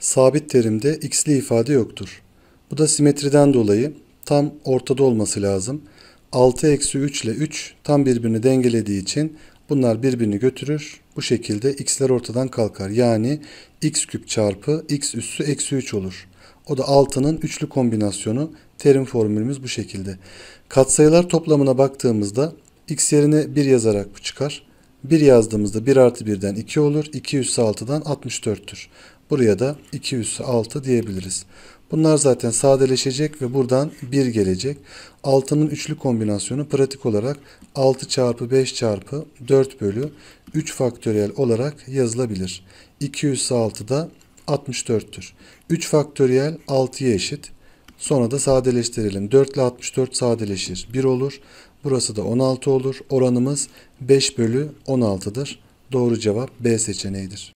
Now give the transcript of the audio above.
Sabit terimde x'li ifade yoktur. Bu da simetriden dolayı tam ortada olması lazım. 6 eksi 3 ile 3 tam birbirini dengelediği için bunlar birbirini götürür. Bu şekilde x'ler ortadan kalkar. Yani x küp çarpı x üssü eksi 3 olur. O da 6'nın üçlü kombinasyonu. Terim formülümüz bu şekilde. Katsayılar toplamına baktığımızda x yerine 1 yazarak bu çıkar. 1 yazdığımızda 1 artı 1'den 2 olur. 2 üssü 6'dan 64'tür. Buraya da 2 üssü 6 diyebiliriz. Bunlar zaten sadeleşecek ve buradan 1 gelecek. 6'nın üçlü kombinasyonu pratik olarak 6 çarpı 5 çarpı 4 bölü 3 faktöriyel olarak yazılabilir. 2 üssü 6 da 64'tür. 3 faktöriyel 6'ya eşit. Sonra da sadeleştirelim. 4 ile 64 sadeleşir. 1 olur. Burası da 16 olur. Oranımız 5 bölü 16'dır. Doğru cevap B seçeneğidir.